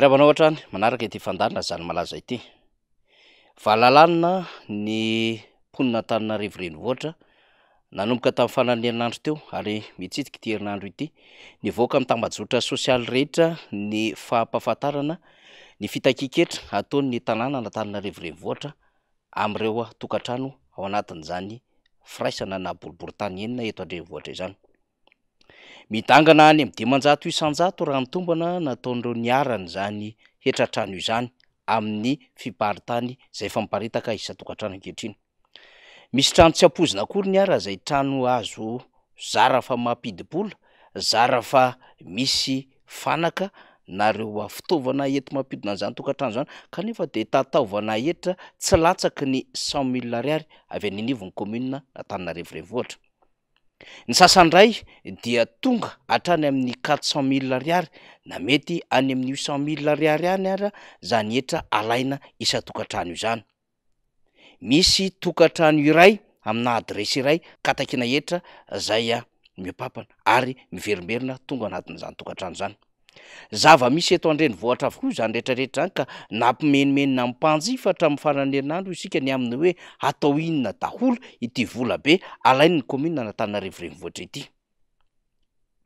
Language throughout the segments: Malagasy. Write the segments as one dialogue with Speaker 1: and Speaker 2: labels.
Speaker 1: ravana ohatrany manaraka ty fandarina zany malaza ity valalanina ny ponina tanina rivorenivoatra nanomboka tami'ny fananeninandro teo ary mitsitika tyherinandro ity ny voaka am'n tambajotra sosialy rehitra ny faampafantarana ny fitakiketra ato ny tanànana tanna rivorenivoatra amireo tokatrano ao anatin'zany firaisana na boribory tany enina eto andreni voatra izany miangana any amdimanjato isanjato rahanytombna natoreonay aytranoazo zarafa mampidipola zarafa misy fanaka nareo afitaovana enti mampidina ny zany tokantrano zany kanefa de tataovana etra tsy latsaky ny cent milariary avy anynivo ny kommunia na tanina revirevohatra ny sasany ray dia tonga atrany amin'ny quatre cent mille lariary na mety any amin'ny hut cent mille lariary any ara zany etra alaina isa tokatrany i zany misy tokatrano iray amina adresy iray katakina etra zay a miopapana ary miveromberina tonga o anatin'izany tokatrano izany zava misy eto andreny voatra avoko io zany retrarehetra zany ka nampimenimenina npanjy fahatrami' fananenandro o isikany aminy hoe atao inona daholo ity vola be alain' ny kommunea anatanarivorenivoatra ity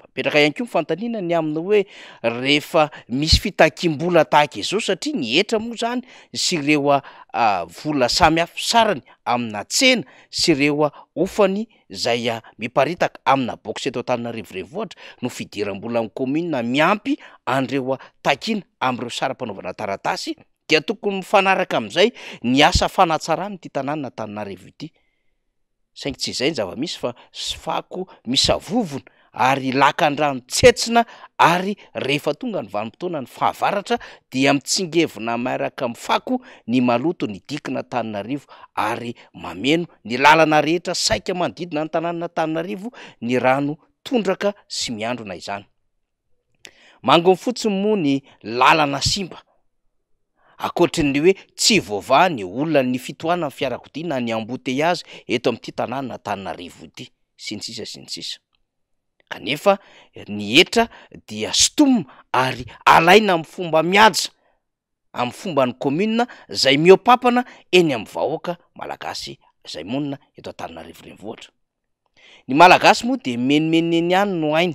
Speaker 1: mipetraka iankeo mifantanina ny amina hoe rehefa misy fitakim-bola tak izao satria ny etra moa zany sy reo a ah, ah, vola samy af sarany amina tsena sy reoafnyaymiiainaeooeimpynreoaiaamreosarapnattad tokonymkaayn naan tnnna tannaoity saingy tsy izayny zavamisy fa syfako misavovona arylaka ndrano tsetsina ary rehefa tonga ny vanompotoana ny fahavaratra di mitsingevona miaraka mfako ny maloto nydikina tannaivo ary mameno ny lalana rehetra saika mandidina ny tananna taninaarivo nyyanl hoe tsy vovahany olona ny fitoana anny fiarakodina ny ambote azy eto ami''ity tananina taninaarivo ity sintsisa sintsisa kanefa ny etra dia stoma ary alaina amy fomba miaja amy fombany kômna zay mihopapana eny amvhoakaaayonnttnirevoy alagas moa de menimenn eny any no ainy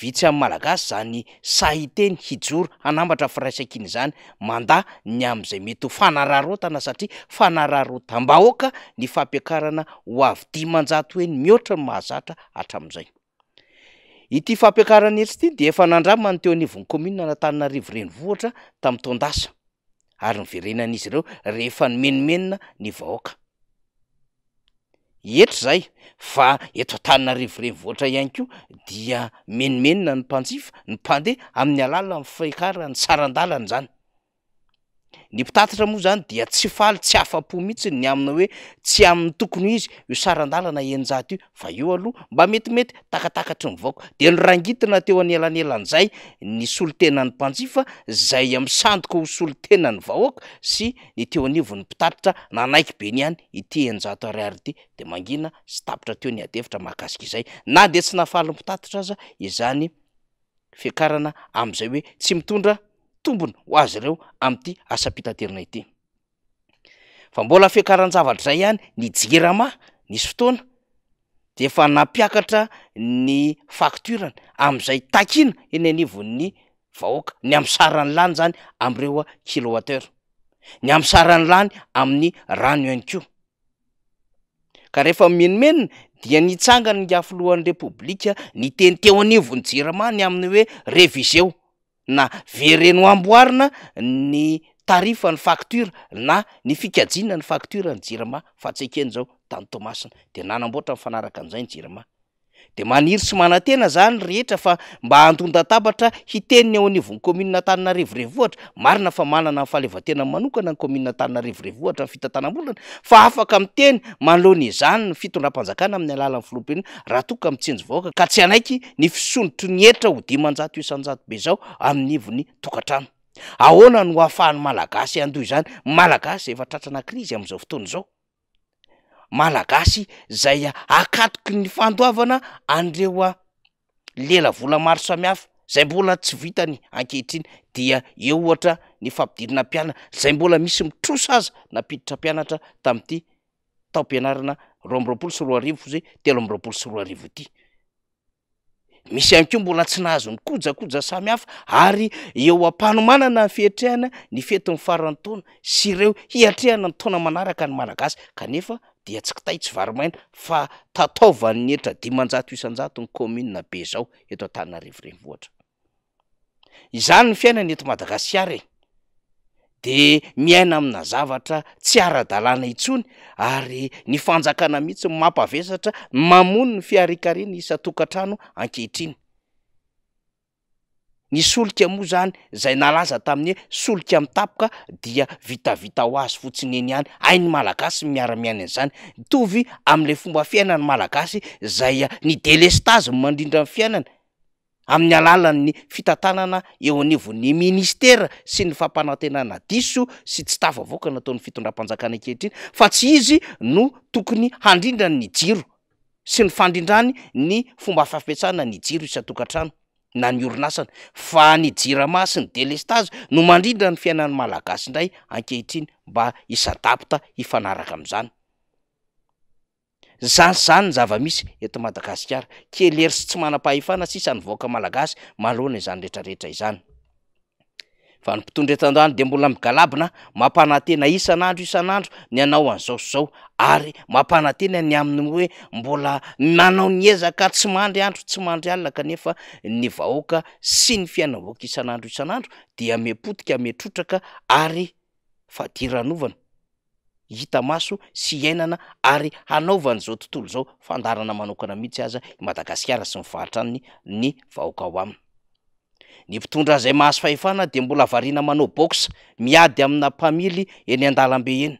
Speaker 1: vitsy amy malagasy zany sahiteny hijoro anambatra fi raisak iny zany manda ny amizay mety ho fanararotana satia fanararota m-bahoka ny fapiakrnaoavdimanjato oeny mihoatra n mahazatra hatramzay ity fampiakarany etry ity de efa nandrama ny teo anivony kommunia natanina rivo reny vohatra tami'y tondasa ary ny verenanaizy ireo rehefa ny menomenina ny vahoaka etra zay fa eto a-tanina rivoireni voatra ihany ko dia menomenina ny mpanjifa ny mpandeha amin'ny alala ay ifiakara ny sarandalana zany ny pitatitra moa zany dia tsy faly tsy afa-po mihitsy ny amina hoe tsy amin'ny tokony izy saradna enjt i fa eo aloha mba metimety takatakatry nyvaoka de ny rangitina teo any elan elan'zay ny solo tenany mpanjifa zay amisandoka ho solo tenany vahoaka sy ny teo nivon'ny mpitatitra na naiky be ny any ity enjat arary tydeans tatra teo ny adevitramahaaik izay na de tsy nafaly ny pitatitra aza izanyam'izay oe tsy mitondra tobozy reoataarinayabolaianjavatr ray ihany ny jrama nisy fotoana de efa napiakatra ny facturany am'izay takina eny anivon ny vahoaka ny am sarany lany zany amreo a kiloater ny amsarany lany amin'ny rano ihany keo ka rehefa menomenina dia nitsangany gafolohan'ny repoblika ny teniteo anivony jirama ny aminy hoe revizeo na vereno amboarina ny tarifa ny factura na ny fikajina ny factura ny jerama fa tsy akeny zao da nytomasina de nanamboatra nfanaraka an'izay ny jerama de maniry sy manantena zany rehetra fa mba andonda tabatra hiteniny eo an'ivo ny kommunia tanina rivorevohatra marina fa manana ny fahaleovatenan manokana ny kommunia tanina rivorevohatra y fitantanambolana fa afaka mteny manloanaizanyny fitondra-panjakana amin'ny alala ny filoapelina raha tooka mitsinjy vaoaka ka tsy anaiky ny fisonotro ny eitra ho diman-jato isanjato be zao amin'ivony tokantraano ahoana ny ho afahany malagasy andohy zany malagasy zay efatratrana krizy am'zao fotoana zao malagasy zay akatoky ny fandoavana andreoa lela vola maro samihafa zay mbola tsy vitany ankehitriny di eoota ny fampidirina mpianan zay mbola misy mitros aza napiditratarolo s riatemolo siy amkeo mbola tsy nahazony kojakoja samihafa ary eo ampanomanana ny fiitrehana ny fetyn'ny farantaona sy ireo hiatrehana ny taona manaraka ny malagasy kanefa de tsikitay tsy varomaina fa tataovan'ny eitra dimanjato isanjato ny kommuna be zao eto an-tanarevoreny vohatra izany ny fiainany eti madagasika reny de miaina amina zavatra tsy ara-dalàna intsony ary ny fanjakana mihitsy y mampavesatra mamony ny fiarikari na isan tokantrano ankehitriny ny solika moa zany zay nalaza tamin'nye solika amin'nytapoka dia vitavita ho azy fotsiny eny any ainy malagasy miaramiainany zany mitovy am'la fomba fiainany malagasy zaya ah, ny delestazy mandrindran fiainany amin'ny alalan'ny fitantanana eo anivo'ny ministera sy ny fampanantenana dis io sy tsy tafa avaoka nataony fitondra-panjakana akehitriny fa tsy izy no tokony handrindranny jiro sy ny fandrindrany ny fomba fampiasanany jiro isatokantrano na ny orinasana fa nyjirama sy ny delestazy no mandrindra ny fiainany malagasy indray ankehitriny mba hisadapita hifanaraka am'izany zan sy zany ny zavamisy eto madagasikara keleri sy tsy manam-pahyfana sisany voaka malagasy malohana izany rehetrarehetra izany fa ny mpitondra etandano de mbola migalabina mampanantena isan'andro isan'andro ny anao an'izao s zao ary mampanantena ny aminy hoe mbola nanao ny ezaka tsy mandry andro tsy mandry alina ka nefa ny vahoaka sy ny fiaina voaka isan'andro isan'andro dea me potika me trotraka ary fadiraanovana hita maso sy iainana ary hanaovan'zao tontolo zao fandarana manokana mihitsy aza madagasikara sy ni vahatranny ny vahoaka ao aminy ny pitondra zay mahazo fahefana de mbola avariana manao baoxa miady amina mpamily eny an-dalambe eny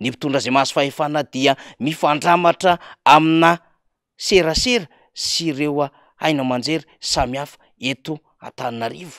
Speaker 1: ny mpitondra zay mahaso fahefana dia mifandramatra amina serasera sy reoa haina manjery samy hafa ento atanarivo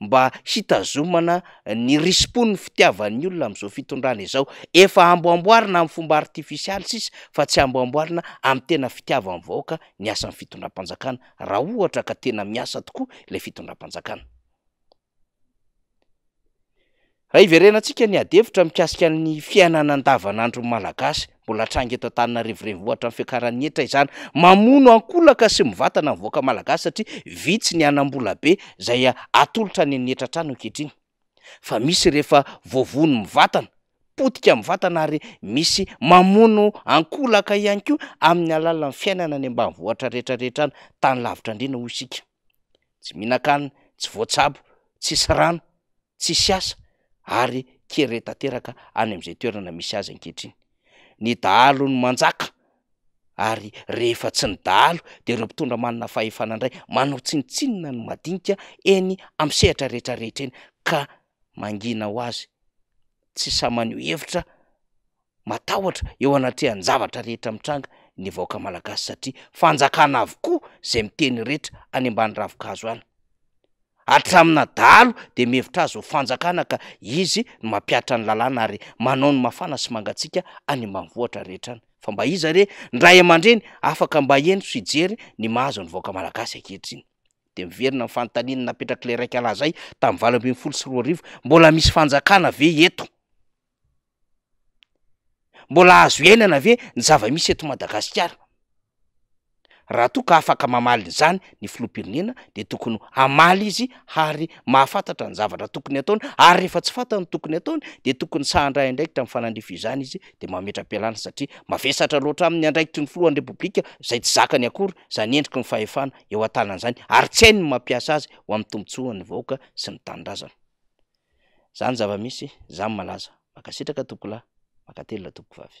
Speaker 1: mba hitazomana ny risi-ponny fitiavan'ny olona am'izao fitondrana izao efa amboamboarina am' fomba artifisialy sisy fa tsy amboamboarina am' tena fitiavany vahoaka ny asany fitondra-panjakana raha ohatra ka tena miasa tokoa lay fitondra-panjakana ah iverenantsika ny adevitra mikasika ny fiainana ndavanandro malagasy mbola atrang eto ntanina revirenvohatra ny fiakaran'ny etra izany mamono ankolaka sy mivatana nyvoaka malagasy satria vitsy ny anambola be ay atolotranynyeratrannyminapotikam vatana ary misy mamono ankolaka ihany ko amin'ny alala nny fiainana ny ambanivohatra rehetrarehetra any tany lavitra ndrinaho sika tsy mihinakanny tsy voatsabo tsisy rano tsisy asa ary keretanteraka any am'izay toerana misy azy ankehitriny ny dahalo ny manjaka ary rehefa tsy ny dahalo de reo mpitondra manina fahefana indray manao tsinitsinina ny madinika eny amsehitra rehetrarehetra eny ka mangina ho azy tsy samanyo hevitra matahotra eo anatreha ny zavatra rehetra amitranga ny vaoaka malagasy satria fanjakana avokoha zay miteny rehetra any ambany ravikazo any atramina dalo de mihevitra azo fanjakana ka izy ny mampiatra ny lalana ary manao ny mafana sy mangatsiaka any amban vohatra rehetrany fa mba iza re n ray yman-dreny afaka mba eny so ijery ny mahazo ny vaoaka malagasy akeritrainy de miverina nyfanotanina napetrak' le raika alazay tamn'ny vala ambin'ny folo sy roa arivo mbola misy fanjakana ave eto mbola azo ihainana ve ny zavamisy eto madagasikara raha toka afaka mamalyn zany ny filoampirinena de tokony amaly izy ary mahafantatra ny zavatra tokony ataony ary rehefa tsy fanta' tokony ataony de tokony sahandray indraikitra m' fanandrifozany izy de mametram-pialana satria mavesatra loatra amin'ny andraikitry ny filohany repoblika zay tsy zaka ny akory zany endriky ny fahefana eo an-tanan' zany ary tsy hainny mampiasa azy ho am'nytombotsohany vaoka sy nytannrazan ny zavmisy zany malaza makasitraka tompola makatelona tompo vavy